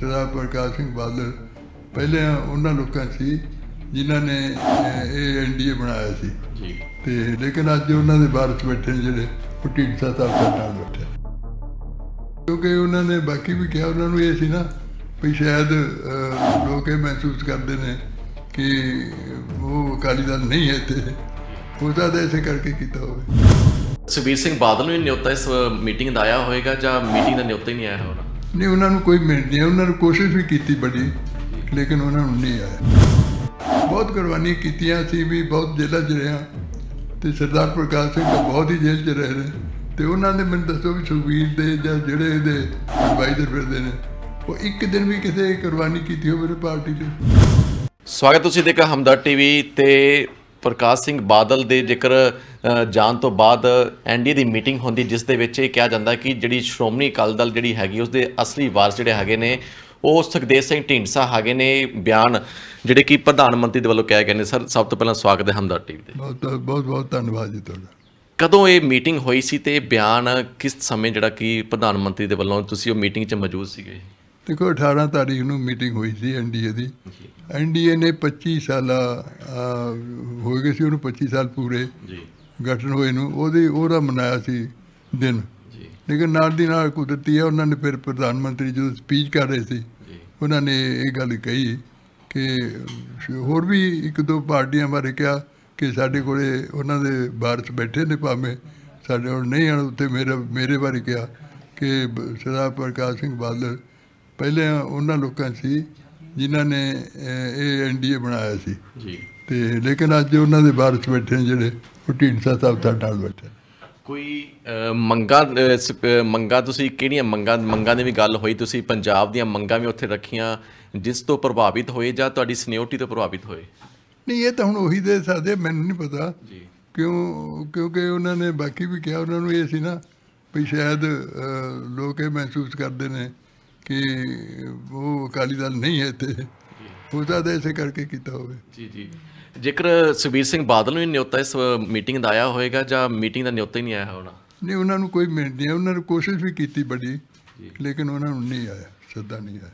ਸਰਦਾਰ ਪ੍ਰਕਾਸ਼ ਸਿੰਘ ਬਾਦਲ ਪਹਿਲੇ ਉਹਨਾਂ ਲੋਕਾਂ ਸੀ ਜਿਨ੍ਹਾਂ ਨੇ ਇਹ ਐਨਡੀਏ ਬਣਾਇਆ ਸੀ ਜੀ ਤੇ ਲੇਕਿਨ ਅੱਜ ਉਹਨਾਂ ਦੇ ਬਾਰਸ ਬੈਠੇ ਜਿਹੜੇ ਉਹ ਸਾਹਿਬ ਸਾਹਿਬ ਨਾਮ ਬੈਠੇ ਕਿਉਂਕਿ ਉਹਨਾਂ ਨੇ ਬਾਕੀ ਵੀ ਕਿਹਾ ਉਹਨਾਂ ਨੂੰ ਇਹ ਸੀ ਨਾ ਵੀ ਸ਼ਾਇਦ ਲੋਕ ਇਹ ਮਹਿਸੂਸ ਕਰਦੇ ਨੇ ਕਿ ਉਹ ਅਕਾਲੀ ਦਲ ਨਹੀਂ ਹੈ ਤੇ ਉਹਦਾ ਤਾਂ ਇਸੇ ਕਰਕੇ ਕੀਤਾ ਹੋਵੇ ਸੁਬੀਰ ਸਿੰਘ ਬਾਦਲ ਨੂੰ ਨਿਯੁਕਤਾ ਇਸ ਮੀਟਿੰਗ ਦਾ ਆਇਆ ਹੋਵੇਗਾ ਜਾਂ ਮੀਟਿੰਗ ਦਾ ਨਿਯੁਕਤਾ ਹੀ ਨਹੀਂ ਆਇਆ ਹੋਣਾ ਨਹੀਂ ਉਹਨਾਂ ਨੂੰ ਕੋਈ ਮਿਲਦੀ ਉਹਨਾਂ ਨੇ ਕੋਸ਼ਿਸ਼ ਵੀ ਕੀਤੀ ਬੜੀ ਲੇਕਿਨ ਉਹਨਾਂ ਨੂੰ ਨਹੀਂ ਆਇਆ ਬਹੁਤ ਕੁਰਬਾਨੀ ਕੀਤੀਆਂ ਸੀ ਵੀ ਬਹੁਤ ਜੇਲ੍ਹਾਂ 'ਚ ਰਿਹਾ ਤੇ ਸਰਦਾਰ ਪ੍ਰਕਾਸ਼ ਸਿੰਘ ਤਾਂ ਬਹੁਤ ਹੀ ਜੇਲ੍ਹ 'ਚ ਰਹੇ ਨੇ ਤੇ ਉਹਨਾਂ ਨੇ ਮੈਨੂੰ ਦੱਸੋ ਵੀ ਸੁਖਵੀਰ ਦੇ ਜਾਂ ਜਿਹੜੇ ਇਹਦੇ ਐਡਵਾਈਜ਼ਰ ਫਿਰਦੇ ਨੇ ਉਹ ਇੱਕ ਦਿਨ ਵੀ ਕਿਸੇ ਕੁਰਬਾਨੀ ਕੀਤੀ ਹੋਵੇ ਪਾਰਟੀ 'ਚ ਸਵਾਗਤ ਤੁਸੀਂ ਦੇਖਾ ਹਮਦਰ ਟੀਵੀ ਤੇ ਪ੍ਰਕਾਸ਼ ਸਿੰਘ ਬਾਦਲ ਦੇ ਜੇਕਰ ਜਾਣ ਤੋਂ ਬਾਅਦ ਐਨਡੀ ਦੀ ਮੀਟਿੰਗ ਹੁੰਦੀ ਜਿਸ ਦੇ ਵਿੱਚ ਇਹ ਕਿਹਾ ਜਾਂਦਾ ਕਿ ਜਿਹੜੀ ਸ਼੍ਰੋਮਣੀ ਅਕਾਲੀ ਦਲ ਜਿਹੜੀ ਹੈਗੀ ਉਸ ਦੇ ਅਸਲੀ ਵਾਰਸ ਜਿਹੜੇ ਹੈਗੇ ਨੇ ਉਹ ਸੁਖਦੇਵ ਸਿੰਘ ਢੀਂਡਸਾ ਹੈਗੇ ਨੇ ਬਿਆਨ ਜਿਹੜੇ ਕਿ ਪ੍ਰਧਾਨ ਮੰਤਰੀ ਦੇ ਵੱਲੋਂ ਕਹੇ ਗਏ ਨੇ ਸਰ ਸਭ ਤੋਂ ਪਹਿਲਾਂ ਸਵਾਗਤ ਹੈ ਹਮਦਰ ਟੀਵੀ ਦੇ ਬਹੁਤ ਬਹੁਤ ਬਹੁਤ ਧੰਨਵਾਦ ਜੀ ਤੁਹਾਡਾ ਕਦੋਂ ਇਹ ਮੀਟਿੰਗ ਹੋਈ ਸੀ ਤੇ ਬਿਆਨ ਕਿਸ ਸਮੇਂ ਜਿਹੜਾ ਕਿ ਪ੍ਰਧਾਨ ਮੰਤਰੀ ਦੇ ਵੱਲੋਂ ਤੁਸੀਂ ਉਹ ਮੀਟਿੰਗ 'ਚ ਮੌਜੂਦ ਸੀਗੇ ਦੇਖੋ 18 ਤਾਰੀਖ ਨੂੰ ਮੀਟਿੰਗ ਹੋਈ ਸੀ ਐਨਡੀਏ ਦੀ ਐਨਡੀਏ ਨੇ 25 ਸਾਲਾ ਹੋ ਗਏ ਸੀ ਉਹਨੂੰ 25 ਸਾਲ ਪੂਰੇ ਜੀ ਗਠਨ ਹੋਏ ਨੂੰ ਉਹਦੇ ਉਹਦਾ ਮਨਾਇਆ ਸੀ ਦਿਨ ਜੀ ਲੇਕਿਨ ਨਾਲ ਦੀ ਨਾਲ ਕੁਦਰਤੀ ਹੈ ਉਹਨਾਂ ਨੇ ਫਿਰ ਪ੍ਰਧਾਨ ਮੰਤਰੀ ਜੀ ਨੂੰ ਸਪੀਚ ਕਰ ਰਹੇ ਸੀ ਉਹਨਾਂ ਨੇ ਇਹ ਗੱਲ ਕਹੀ ਕਿ ਹੋਰ ਵੀ ਇੱਕ ਦੋ ਪਾਰਟੀਆਂ ਬਾਰੇ ਕਿਹਾ ਕਿ ਸਾਡੇ ਕੋਲੇ ਉਹਨਾਂ ਦੇ ਬਾਰਤ ਬੈਠੇ ਨੇ ਭਾਵੇਂ ਸਾਡੇ ਹੁਣ ਨਹੀਂ ਹਨ ਉੱਤੇ ਮੇਰਾ ਮੇਰੇ ਬਾਰੇ ਕਿਹਾ ਕਿ ਸਰਦਾਰ ਪ੍ਰਕਾਸ਼ ਸਿੰਘ ਬਾਦਲ ਪਹਿਲੇ ਉਹਨਾਂ ਲੋਕਾਂ ਸੀ ਜਿਨ੍ਹਾਂ ਨੇ ਇਹ ਐਨਡੀਏ ਬਣਾਇਆ ਸੀ ਜੀ ਤੇ ਲੇਕਿਨ ਅੱਜ ਉਹਨਾਂ ਦੇ ਬਾਰਸ ਬੈਠੇ ਜਿਹੜੇ ਉਹ ਸਾਹਿਬ ਦਾ ਨਾਲ ਬੈਠੇ ਕੋਈ ਮੰਗਾ ਮੰਗਾ ਤੁਸੀਂ ਕਿਹੜੀਆਂ ਮੰਗਾ ਮੰਗਾ ਦੀ ਵੀ ਗੱਲ ਹੋਈ ਤੁਸੀਂ ਪੰਜਾਬ ਦੀਆਂ ਮੰਗਾ ਵੀ ਉੱਥੇ ਰੱਖੀਆਂ ਜਿਸ ਤੋਂ ਪ੍ਰਭਾਵਿਤ ਹੋਏ ਜਾਂ ਤੁਹਾਡੀ ਸੀਨੀਅਰਟੀ ਤੋਂ ਪ੍ਰਭਾਵਿਤ ਹੋਏ ਨਹੀਂ ਇਹ ਤਾਂ ਹੁਣ ਉਹੀ ਦੇ ਸਕਦੇ ਮੈਨੂੰ ਨਹੀਂ ਪਤਾ ਜੀ ਕਿਉਂ ਕਿਉਂਕਿ ਉਹਨਾਂ ਨੇ ਬਾਕੀ ਵੀ ਕਿਹਾ ਉਹਨਾਂ ਨੂੰ ਇਹ ਸੀ ਨਾ ਵੀ ਸ਼ਾਇਦ ਲੋਕ ਇਹ ਮਹਿਸੂਸ ਕਰਦੇ ਨੇ ਕਿ ਉਹ ਅਕਾਲੀ ਦਲ ਨਹੀਂ ਹੈ ਤੇ ਉਹਦਾ ਦੇ ਇਸੇ ਕਰਕੇ ਕੀਤਾ ਹੋਵੇ ਜੀ ਜੀ ਜੇਕਰ ਸੁਬੀਰ ਸਿੰਘ ਬਾਦਲ ਨੂੰ ਹੀ ਨਿਯੁਕਤਾ ਇਸ ਮੀਟਿੰਗ ਦਾ ਆਇਆ ਹੋਵੇਗਾ ਜਾਂ ਮੀਟਿੰਗ ਦਾ ਨਿਯੁਕਤਾ ਹੀ ਨਹੀਂ ਆਇਆ ਹੋਣਾ ਨਹੀਂ ਉਹਨਾਂ ਨੂੰ ਕੋਈ ਮਿਲ ਨਹੀਂ ਉਹਨਾਂ ਨੇ ਕੋਸ਼ਿਸ਼ ਵੀ ਕੀਤੀ ਬੜੀ ਲੇਕਿਨ ਉਹਨਾਂ ਨੂੰ ਨਹੀਂ ਆਇਆ ਸੱਦਾ ਨਹੀਂ ਆਇਆ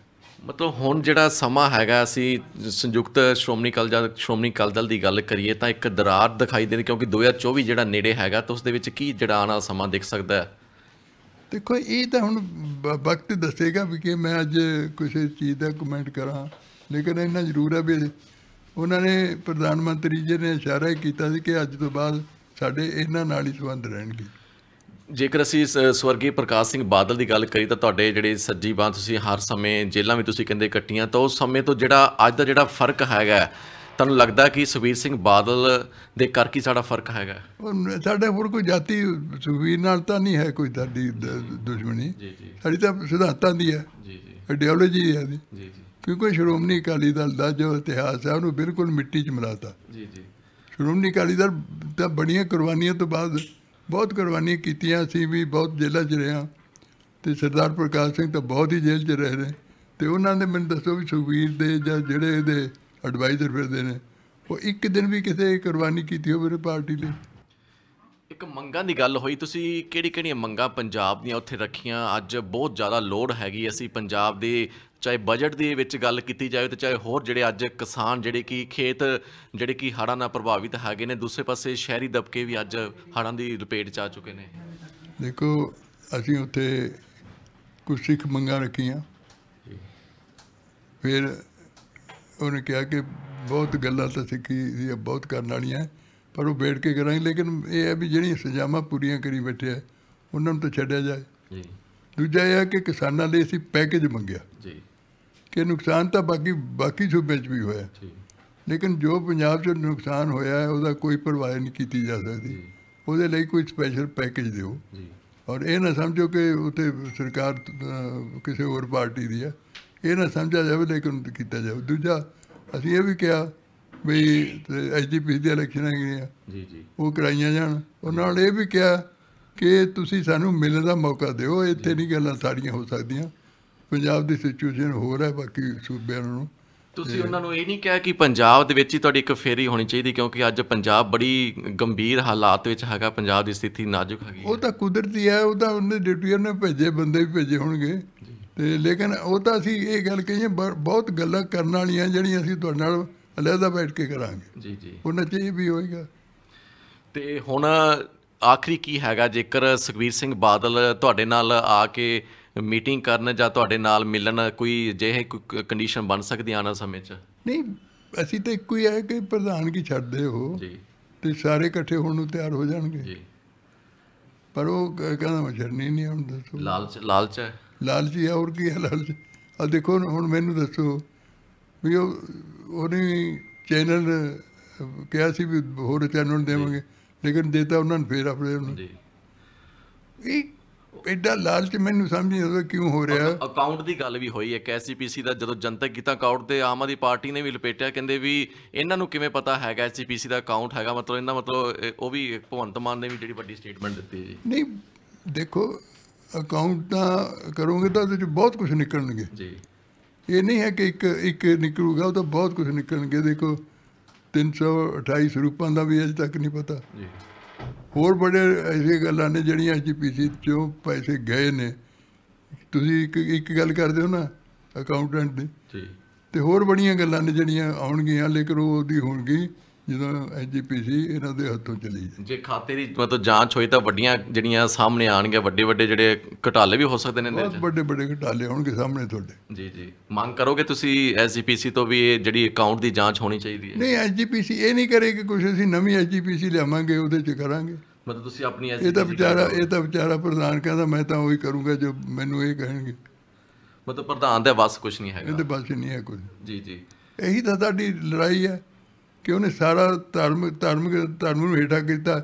ਮਤਲਬ ਹੁਣ ਜਿਹੜਾ ਸਮਾਂ ਹੈਗਾ ਅਸੀਂ ਸੰਯੁਕਤ ਸ਼੍ਰੋਮਣੀ ਕਲ ਜਾਂ ਸ਼੍ਰੋਮਣੀ ਕਲ ਦਲ ਦੀ ਗੱਲ ਕਰੀਏ ਤਾਂ ਇੱਕ ਦਰਾਰ ਦਿਖਾਈ ਦੇ ਕਿਉਂਕਿ 2024 ਜਿਹੜਾ ਨੇੜੇ ਹੈਗਾ ਤਾਂ ਉਸ ਦੇ ਵਿੱਚ ਕੀ ਜਿਹੜਾ ਆਣਾ ਸਮਾਂ ਦਿਖ ਸਕਦਾ ਹੈ ਦੇਖੋ ਇਹ ਤਾਂ ਹੁਣ ਵਕਤ ਦੱਸੇਗਾ ਵੀ ਕਿ ਮੈਂ ਅੱਜ ਕਿਸੇ ਚੀਜ਼ ਦਾ ਕਮੈਂਟ ਕਰਾਂ ਲੇਕਿਨ ਇਹਨਾਂ ਜ਼ਰੂਰ ਹੈ ਵੀ ਉਹਨਾਂ ਨੇ ਪ੍ਰਧਾਨ ਮੰਤਰੀ ਜੀ ਨੇ ਇਸ਼ਾਰਾ ਕੀਤਾ ਸੀ ਕਿ ਅੱਜ ਤੋਂ ਬਾਅਦ ਸਾਡੇ ਇਹਨਾਂ ਨਾਲ ਹੀ ਸੰਬੰਧ ਰਹਿਣਗੇ ਜੇਕਰ ਅਸੀਂ ਸਵਰਗੀ ਪ੍ਰਕਾਸ਼ ਸਿੰਘ ਬਾਦਲ ਦੀ ਗੱਲ ਕਰੀ ਤਾਂ ਤੁਹਾਡੇ ਜਿਹੜੇ ਸੱਜੀ ਬਾਹ ਤੁਸੀਂ ਹਰ ਸਮੇਂ ਜੇਲਾਂ ਵੀ ਤੁਸੀਂ ਕਹਿੰਦੇ ਕੱਟੀਆਂ ਤਾਂ ਉਸ ਸਮੇਂ ਤੋਂ ਜਿਹੜਾ ਅੱਜ ਦਾ ਜਿਹੜਾ ਫਰਕ ਹੈਗਾ ਤੁਹਾਨੂੰ ਲੱਗਦਾ ਕਿ ਸੁਬੀਰ ਸਿੰਘ ਬਾਦਲ ਦੇ ਕਰਕੇ ਸਾਡਾ ਫਰਕ ਹੈਗਾ ਸਾਡੇ ਹੋਰ ਕੋਈ ਜਾਤੀ ਸੁਬੀਰ ਨਾਲ ਤਾਂ ਨਹੀਂ ਹੈ ਕੋਈ ਸਾਡੀ ਦੁਸ਼ਮਣੀ ਸਾਡੀ ਤਾਂ ਸਿਧਾਂਤਾਂ ਦੀ ਹੈ ਜੀ ਜੀ ਆਈਡੀਓਲੋਜੀ ਹੈ ਜੀ ਜੀ ਕਿਉਂਕਿ ਸ਼੍ਰੋਮਣੀ ਅਕਾਲੀ ਦਲ ਦਾ ਜੋ ਇਤਿਹਾਸ ਹੈ ਉਹਨੂੰ ਬਿਲਕੁਲ ਮਿੱਟੀ 'ਚ ਮਿਲਾਤਾ ਜੀ ਜੀ ਸ਼੍ਰੋਮਣੀ ਅਕਾਲੀ ਦਲ ਤਾਂ ਬੜੀਆਂ ਕੁਰਬਾਨੀਆਂ ਤੋਂ ਬਾਅਦ ਬਹੁਤ ਕੁਰਬਾਨੀਆਂ ਕੀਤੀਆਂ ਸੀ ਵੀ ਬਹੁਤ ਜੇਲ੍ਹਾਂ 'ਚ ਰਹੇ ਤੇ ਸਰਦਾਰ ਪ੍ਰਕਾਸ਼ ਸਿੰਘ ਤਾਂ ਬਹੁਤ ਹੀ ਜੇਲ੍ਹ 'ਚ ਰਹੇ ਨੇ ਤੇ ਉਹਨਾਂ ਨੇ ਮੈਨੂੰ ਦੱਸੋ ਵੀ ਸੁਖਵੀਰ ਦੇ ਜਾਂ ਜਿਹੜੇ ਦੇ ਐਡਵਾਈਜ਼ਰ ਫਿਰਦੇ ਨੇ ਉਹ ਇੱਕ ਦਿਨ ਵੀ ਕਿਸੇ ਕੁਰਬਾਨੀ ਕੀਤੀ ਹੋਵੇ ਪਾਰਟੀ ਲਈ ਇੱਕ ਮੰਗਾਂ ਦੀ ਗੱਲ ਹੋਈ ਤੁਸੀਂ ਕਿਹੜੀ ਕਿਹੜੀ ਮੰਗਾਂ ਪੰਜਾਬ ਦੀਆਂ ਉੱਥੇ ਰੱਖੀਆਂ ਅੱਜ ਬਹੁਤ ਜ਼ਿਆਦਾ ਲੋੜ ਹੈਗੀ ਅਸੀਂ ਪੰਜਾਬ ਦੇ ਚਾਹੇ ਬਜਟ ਦੇ ਵਿੱਚ ਗੱਲ ਕੀਤੀ ਜਾਵੇ ਤੇ ਚਾਹੇ ਹੋਰ ਜਿਹੜੇ ਅੱਜ ਕਿਸਾਨ ਜਿਹੜੇ ਕਿ ਖੇਤ ਜਿਹੜੇ ਕਿ ਹੜ੍ਹਾਂ ਨਾਲ ਪ੍ਰਭਾਵਿਤ ਹੈਗੇ ਨੇ ਦੂਸਰੇ ਪਾਸੇ ਸ਼ਹਿਰੀ ਦਬਕੇ ਵੀ ਅੱਜ ਹੜ੍ਹਾਂ ਦੀ ਰਿਪੇਟ ਚ ਆ ਚੁੱਕੇ ਨੇ ਦੇਖੋ ਅਸੀਂ ਉੱਥੇ ਕੁਝ ਸਿੱਖ ਮੰਗਾਂ ਰੱਖੀਆਂ ਫਿਰ ਉਹਨੇ ਕਿਹਾ ਕਿ ਬਹੁਤ ਗੱਲਾਂ ਤਾਂ ਸਿੱਖੀ ਸੀ ਬਹੁਤ ਕਰਨ ਵਾਲੀਆਂ ਪਰ ਉਹ ਬੈਠ ਕੇ ਕਰਾਂਗੇ ਲੇਕਿਨ ਇਹ ਹੈ ਵੀ ਜਿਹੜੀਆਂ ਸਜ਼ਾਵਾਂ ਪੂਰੀਆਂ ਕਰੀ ਬੈਠੇ ਆ ਉਹਨਾਂ ਨੂੰ ਤਾਂ ਛੱਡਿਆ ਜਾਏ ਜੀ ਦੂਜਾ ਇਹ ਹੈ ਕਿ ਕਿਸਾਨਾਂ ਲਈ ਅਸੀਂ ਪੈਕੇਜ ਮੰਗਿਆ ਜੀ ਕਿ ਨੁਕਸਾਨ ਤਾਂ ਬਾਕੀ ਬਾਕੀ ਸੂਬੇ 'ਚ ਵੀ ਹੋਇਆ ਜੀ ਲੇਕਿਨ ਜੋ ਪੰਜਾਬ 'ਚ ਨੁਕਸਾਨ ਹੋਇਆ ਹੈ ਉਹਦਾ ਕੋਈ ਪਰਵਾਹ ਨਹੀਂ ਕੀਤੀ ਜਾ ਸਕਦੀ ਉਹਦੇ ਲਈ ਕੋਈ ਸਪੈਸ਼ਲ ਪੈਕੇਜ ਦਿਓ ਜੀ ਔਰ ਇਹ ਨਾ ਸਮਝੋ ਕਿ ਉਥੇ ਸਰਕਾਰ ਕਿਸੇ ਹੋਰ ਪਾਰਟੀ ਦੀ ਹੈ ਇਹ ਨਾ ਸਮਝਿਆ ਜਾਵੇ ਲੇਕਿਨ ਕੀਤਾ ਜਾਵੇ ਦੂਜਾ ਅਸੀਂ ਇਹ ਵੀ ਕਿਹਾ ਵੀ ਐਸਡੀਪੀ ਦੇ ਇਲੈਕਸ਼ਨ ਆ ਜੀ ਜੀ ਉਹ ਕਰਾਈਆਂ ਜਾਣ ਉਹਨਾਂ ਨਾਲ ਇਹ ਵੀ ਕਿਹਾ ਕਿ ਤੁਸੀਂ ਸਾਨੂੰ ਮਿਲਣ ਦਾ ਮੌਕਾ ਦਿਓ ਇੱਥੇ ਨਹੀਂ ਗੱਲਾਂ ਸਾਰੀਆਂ ਹੋ ਸਕਦੀਆਂ ਪੰਜਾਬ ਦੀ ਸਿਚੁਏਸ਼ਨ ਹੋਰ ਹੈ ਬਾਕੀ ਸੂਬਿਆਂ ਨੂੰ ਤੁਸੀਂ ਉਹਨਾਂ ਨੂੰ ਇਹ ਨਹੀਂ ਕਿਹਾ ਕਿ ਪੰਜਾਬ ਦੇ ਵਿੱਚ ਹੀ ਤੁਹਾਡੀ ਇੱਕ ਫੇਰੀ ਹੋਣੀ ਚਾਹੀਦੀ ਕਿਉਂਕਿ ਅੱਜ ਪੰਜਾਬ ਬੜੀ ਗੰਭੀਰ ਹਾਲਾਤ ਵਿੱਚ ਹੈਗਾ ਪੰਜਾਬ ਦੀ ਸਥਿਤੀ ਨਾਜ਼ੁਕ ਹੈਗੀ ਉਹ ਤਾਂ ਕੁਦਰਤੀ ਹੈ ਉਹ ਤਾਂ ਉਹਨੇ ਡਿਊਟੀਆਂ ਨੇ ਭੇਜੇ ਬੰਦੇ ਵੀ ਭੇਜੇ ਹੋਣਗੇ ਤੇ ਲੇਕਿਨ ਉਹ ਤਾਂ ਅਸੀਂ ਇਹ ਗੱਲ ਕਹੀਏ ਬਹੁਤ ਗੱਲਾਂ ਕਰਨ ਵਾਲੀਆਂ ਜਿਹੜੀਆਂ ਅਸੀਂ ਤੁਹਾਡੇ ਨਾਲ ਅਲੱਗਾ ਬੈਠ ਕੇ ਕਰਾਂਗੇ ਜੀ ਜੀ ਉਹਨਾਂ 'ਚ ਵੀ ਹੋਏਗਾ ਤੇ ਹੁਣ ਆਖਰੀ ਕੀ ਹੈਗਾ ਜੇਕਰ ਸੁਖਵੀਰ ਸਿੰਘ ਬਾਦਲ ਤੁਹਾਡੇ ਨਾਲ ਆ ਕੇ ਮੀਟਿੰਗ ਕਰਨ ਜਾਂ ਤੁਹਾਡੇ ਨਾਲ ਮਿਲਣ ਕੋਈ ਜਿਹੇ ਕੋਈ ਕੰਡੀਸ਼ਨ ਬਣ ਸਕਦੀ ਆਣਾ ਸਮੇਂ 'ਚ ਨਹੀਂ ਅਸੀਂ ਤਾਂ ਇੱਕੋ ਹੀ ਹੈ ਕਿ ਪ੍ਰਧਾਨ ਕੀ ਛੱਡਦੇ ਹੋ ਜੀ ਤੇ ਸਾਰੇ ਇਕੱਠੇ ਹੋਣ ਨੂੰ ਤਿਆਰ ਹੋ ਜਾਣਗੇ ਜੀ ਪਰ ਉਹ ਕਹਿੰਦਾ ਮੈਂ ਛੱਡਣੀ ਨਹੀਂ ਹੁਣ ਦੱਸੋ ਲਾਲਚ ਲਾਲਚ ਹੈ ਲਾਲਚੀ ਹੈ ਹੋਰ ਕੀ ਹੈ ਲਾਲਚ ਆ ਦੇਖੋ ਹੁਣ ਮੈਨੂੰ ਦੱਸੋ ਵੀ ਉਹ ਉਹਨੇ ਚੈਨਲ ਕਿਹਾ ਸੀ ਵੀ ਹੋਰ ਚੈਨਲ ਦੇਵਾਂਗੇ ਲੇਕਿਨ ਦਿੱਤਾ ਉਹਨਾਂ ਨੇ ਫੇਰ ਆਪਣੇ ਨੂੰ ਜੀ ਇਹ ਐਡਾ ਲਾਲਚ ਮੈਨੂੰ ਸਮਝ ਨਹੀਂ ਆਉਂਦਾ ਕਿਉਂ ਹੋ ਰਿਹਾ ਅਕਾਊਂਟ ਦੀ ਗੱਲ ਵੀ ਹੋਈ ਹੈ ਕਿ ਐਸਜੀਪੀਸੀ ਦਾ ਜਦੋਂ ਜਨਤਕ ਕੀਤਾ ਅਕਾਊਂਟ ਤੇ ਆਮ ਆਦੀ ਪਾਰਟੀ ਨੇ ਵੀ ਲਪੇਟਿਆ ਕਹਿੰਦੇ ਵੀ ਇਹਨਾਂ ਨੂੰ ਕਿਵੇਂ ਪਤਾ ਹੈਗਾ ਐਸਜੀਪੀਸੀ ਦਾ ਅਕਾਊਂਟ ਹੈਗਾ ਮਤਲਬ ਇਹਨਾਂ ਮਤਲਬ ਉਹ ਵੀ ਭਵੰਤ ਮਾਨ ਨੇ ਵੀ ਜਿਹੜੀ ਵੱਡੀ ਸਟੇਟਮੈਂਟ ਦਿੱਤੀ ਜੀ ਨਹੀਂ ਦੇਖੋ ਅਕਾਊਂਟ ਦਾ ਕਰੋਗੇ ਤਾਂ ਉਹਦੇ ਚ ਬਹੁਤ ਕੁਝ ਨਿਕਲਣਗੇ ਜੀ ਇਹ ਨਹੀਂ ਹੈ ਕਿ ਇੱਕ ਇੱਕ ਨਿਕਲੂਗਾ ਉਹ ਤਾਂ ਬਹੁਤ ਕੁਝ ਨਿਕਲਣਗੇ ਦੇਖੋ 328 ਰੁਪਾਂ ਦਾ ਵੀ ਅਜੇ ਤੱਕ ਨਹੀਂ ਪਤਾ ਜੀ ਹੋਰ ਬੜੇ ਐਸੀ ਗੱਲਾਂ ਨੇ ਜਿਹੜੀਆਂ ਪੀਸੀ ਚੋਂ ਪੈਸੇ ਗਏ ਨੇ ਤੁਸੀਂ ਇੱਕ ਇੱਕ ਗੱਲ ਕਰਦੇ ਹੋ ਨਾ ਅਕਾਊਂਟੈਂਟ ਦੀ ਜੀ ਤੇ ਹੋਰ ਬੜੀਆਂ ਗੱਲਾਂ ਨੇ ਜਿਹੜੀਆਂ ਆਉਣਗੀਆਂ ਲੇਕਿਨ ਉਹਦੀ ਹੋਣਗੀ ਜਦੋਂ ਐਜੀਪੀਸੀ ਇਹਨਾਂ ਦੇ ਹੱਥੋਂ ਚਲੀ ਜੇ ਖਾਤੇ ਦੀ ਮਤਲਬ ਜਾਂਚ ਹੋਈ ਤਾਂ ਵੱਡੀਆਂ ਜਿਹੜੀਆਂ ਸਾਹਮਣੇ ਆਣਗੇ ਵੱਡੇ ਵੱਡੇ ਜਿਹੜੇ ਘਟਾਲੇ ਵੀ ਹੋ ਸਕਦੇ ਨੇ ਬਹੁਤ ਵੱਡੇ ਵੱਡੇ ਘਟਾਲੇ ਹੋਣਗੇ ਸਾਹਮਣੇ ਤੁਹਾਡੇ ਜੀ ਜੀ ਮੰਗ ਕਰੋਗੇ ਤੁਸੀਂ ਐਸਜੀਪੀਸੀ ਤੋਂ ਵੀ ਇਹ ਜਿਹੜੀ ਅਕਾਊਂਟ ਦੀ ਜਾਂਚ ਹੋਣੀ ਚਾਹੀਦੀ ਹੈ ਨਹੀਂ ਐਸਜੀਪੀਸੀ ਇਹ ਨਹੀਂ ਕਰੇਗੀ ਕੁਝ ਅਸੀਂ ਨਵੀਂ ਐਸਜੀਪੀਸੀ ਲਿਆਵਾਂਗੇ ਉਹਦੇ 'ਚ ਕਰਾਂਗੇ ਮਤਲਬ ਤੁਸੀਂ ਆਪਣੀ ਇਹ ਤਾਂ ਵਿਚਾਰਾ ਇਹ ਤਾਂ ਵਿਚਾਰਾ ਪ੍ਰਧਾਨ ਕਹਿੰਦਾ ਮੈਂ ਤਾਂ ਉਹੀ ਕਰੂੰਗਾ ਜੋ ਮੈਨੂੰ ਇਹ ਕਹਿਣਗੇ ਮਤਲਬ ਪ੍ਰਧਾਨ ਦੇ ਵੱਸ ਕੁਝ ਨਹੀਂ ਹੈਗਾ ਇਹਦੇ ਵੱਸ ਨਹੀਂ ਹੈ ਕੁਝ ਜੀ ਜੀ ਇਹੀ ਤਾਂ ਸਾਡੀ ਲੜਾਈ ਹੈ ਕਿ ਉਹਨੇ ਸਾਰਾ ਧਰਮ ਧਰਮ ਧਰਮ ਨੂੰ ਹੇਠਾ ਕੀਤਾ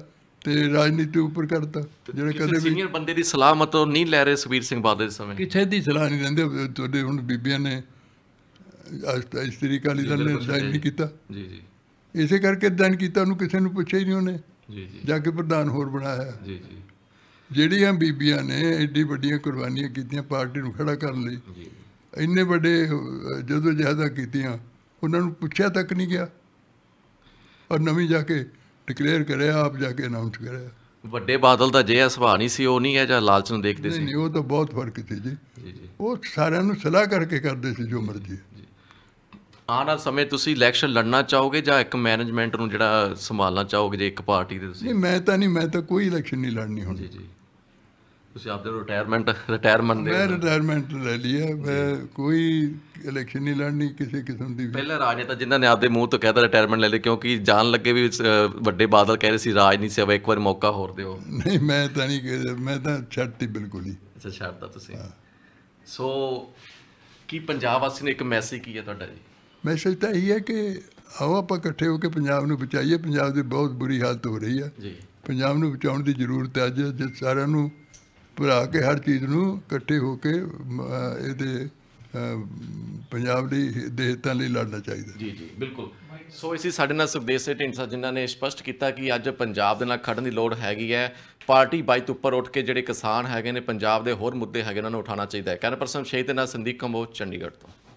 ਤੇ ਰਾਜਨੀਤੀ ਉੱਪਰ ਕਰਤਾ ਜਿਹੜੇ ਕਦੇ ਵੀ ਸੀਨੀਅਰ ਬੰਦੇ ਦੀ ਸਲਾਹ ਮਤੋਂ ਨਹੀਂ ਲੈ ਰਹੇ ਸੁਬੀਰ ਸਿੰਘ ਬਾਦਲ ਦੇ ਸਮੇਂ ਕਿਸੇ ਦੀ ਸਲਾਹ ਨਹੀਂ ਲੈਂਦੇ ਤੁਹਾਡੇ ਹੁਣ ਬੀਬੀਆਂ ਨੇ ਇਸਤਰੀ ਕਾਲੀ ਦਲ ਨੇ ਨਹੀਂ ਕੀਤਾ ਜੀ ਜੀ ਇਸੇ ਕਰਕੇ ਦੰਨ ਕੀਤਾ ਉਹਨੂੰ ਕਿਸੇ ਨੂੰ ਪੁੱਛਿਆ ਹੀ ਨਹੀਂ ਉਹਨੇ ਜੀ ਜੀ ਜਾ ਕੇ ਪ੍ਰਧਾਨ ਹੋਰ ਬਣਾਇਆ ਜੀ ਜੀ ਜਿਹੜੀਆਂ ਬੀਬੀਆਂ ਨੇ ਐਡੀ ਵੱਡੀਆਂ ਕੁਰਬਾਨੀਆਂ ਕੀਤੀਆਂ ਪਾਰਟੀ ਨੂੰ ਖੜਾ ਕਰਨ ਲਈ ਜੀ ਇੰਨੇ ਵੱਡੇ ਜਦੋਂ ਜਿਆਦਾ ਕੀਤੀਆਂ ਉਹਨਾਂ ਨੂੰ ਪੁੱਛਿਆ ਤੱਕ ਨਹੀਂ ਗਿਆ ਔਰ ਨਵੀਂ ਜਾ ਕੇ ਡਿਕਲੇਅਰ ਕਰਿਆ ਆਪ ਜਾ ਕੇ ਅਨਾਉਂਸ ਕਰਿਆ ਵੱਡੇ ਬਾਦਲ ਦਾ ਜੇ ਸੁਭਾਅ ਨਹੀਂ ਸੀ ਉਹ ਨਹੀਂ ਹੈ ਜਾਂ ਲਾਲਚ ਨੂੰ ਦੇਖਦੇ ਸੀ ਨਹੀਂ ਉਹ ਤਾਂ ਬਹੁਤ ਫਰਕ ਸੀ ਜੀ ਜੀ ਉਹ ਸਾਰਿਆਂ ਨੂੰ ਸਲਾਹ ਕਰਕੇ ਕਰਦੇ ਸੀ ਜੋ ਮਰਜ਼ੀ ਆਉਣ ਵਾਲੇ ਸਮੇਂ ਤੁਸੀਂ ਇਲੈਕਸ਼ਨ ਲੜਨਾ ਚਾਹੋਗੇ ਜਾਂ ਇੱਕ ਮੈਨੇਜਮੈਂਟ ਨੂੰ ਜਿਹੜਾ ਸੰਭਾਲਣਾ ਚਾਹੋਗੇ ਜੇ ਇੱਕ ਪਾਰਟੀ ਦੇ ਤੁਸੀਂ ਨਹੀਂ ਮੈਂ ਤਾਂ ਨਹੀਂ ਮੈਂ ਤਾਂ ਕੋਈ ਇਲੈਕਸ਼ਨ ਨਹੀਂ ਲੜਨੀ ਹੁਣ ਜੀ ਜੀ ਤੁਸੀਂ ਆਪਦੇ ਰਿਟਾਇਰਮੈਂਟ ਰਿਟਾਇਰਮੈਂਟ ਦੇ ਮੈਂ ਰਿਟਾਇਰਮੈਂਟ ਲੈ ਲਿਆ ਮੈਂ ਕੋਈ ਇਲੈਕਸ਼ਨ ਨਹੀਂ ਲੜਨੀ ਕਿਸੇ ਕਿਸਮ ਦੀ ਪਹਿਲਾ ਰਾਜਨੇਤਾ ਤਾਂ ਜਿਨ੍ਹਾਂ ਨੇ ਆਪਦੇ ਮੂੰਹ ਤੋਂ ਕਹਿਤਾ ਰਿਟਾਇਰਮੈਂਟ ਲੈ ਲਈ ਕਿਉਂਕਿ ਜਾਣ ਲੱਗੇ ਵੀ ਵੱਡੇ ਬਾਦਲ ਕਹਿ ਰਹੇ ਸੀ ਰਾਜ ਨਹੀਂ ਸੇਵਾ ਇੱਕ ਵਾਰ ਮੌਕਾ ਹੋਰ ਦਿਓ ਨਹੀਂ ਮੈਂ ਤਾਂ ਨਹੀਂ ਮੈਂ ਤਾਂ ਛੱਡਤੀ ਬਿਲਕੁਲ ਹੀ ਅੱਛਾ ਛੱਡਤਾ ਤੁਸੀਂ ਸੋ ਕੀ ਪੰਜਾਬ ਵਾਸੀ ਨੇ ਇੱਕ ਮੈਸੇਜ ਕੀ ਹੈ ਤੁਹਾਡਾ ਜੀ ਮੈਸੇਜ ਤਾਂ ਇਹ ਹੈ ਕਿ ਆਓ ਆਪਾਂ ਇਕੱਠੇ ਹੋ ਕੇ ਪੰਜਾਬ ਨੂੰ ਬਚਾਈਏ ਪੰਜਾਬ ਦੀ ਬਹੁਤ ਬੁਰੀ ਹਾਲਤ ਹੋ ਰਹੀ ਹੈ ਜੀ ਪੰਜਾਬ ਨੂੰ ਬਚਾਉਣ ਦੀ ਜ਼ਰੂਰਤ ਹੈ ਅੱਜ ਸਾਰਿਆਂ ਨੂੰ ਭਰਾ ਕੇ ਹਰ ਚੀਜ਼ ਨੂੰ ਇਕੱਠੇ ਹੋ ਕੇ ਇਹਦੇ ਪੰਜਾਬ ਦੀ ਦੇਹਤਾਂ ਲਈ ਲੜਨਾ ਚਾਹੀਦਾ ਜੀ ਜੀ ਬਿਲਕੁਲ ਸੋ ਇਸੇ ਸਾਡੇ ਨਾਲ ਸੁਖਦੇਵ ਸਿੰਘ ਢਿੰਸਾ ਜਿਨ੍ਹਾਂ ਨੇ ਸਪਸ਼ਟ ਕੀਤਾ ਕਿ ਅੱਜ ਪੰਜਾਬ ਦੇ ਨਾਲ ਖੜਨ ਦੀ ਲੋੜ ਹੈਗੀ ਹੈ ਪਾਰਟੀ ਬਾਈ ਤੋਂ ਉੱਪਰ ਉੱਠ ਕੇ ਜਿਹੜੇ ਕਿਸਾਨ ਹੈਗੇ ਨੇ ਪੰਜਾਬ ਦੇ ਹੋਰ ਮੁੱਦੇ ਹੈਗੇ ਉਹਨਾਂ ਨੂੰ ਉਠਾਉਣਾ ਚਾਹੀਦਾ ਹੈ ਕੈਮਰਾ ਪਰਸਮ ਸ਼ਹੀਦ ਦੇ ਨਾਲ ਸੰਦੀਪ ਕੰਬੋ ਚੰਡੀਗੜ੍ਹ ਤੋਂ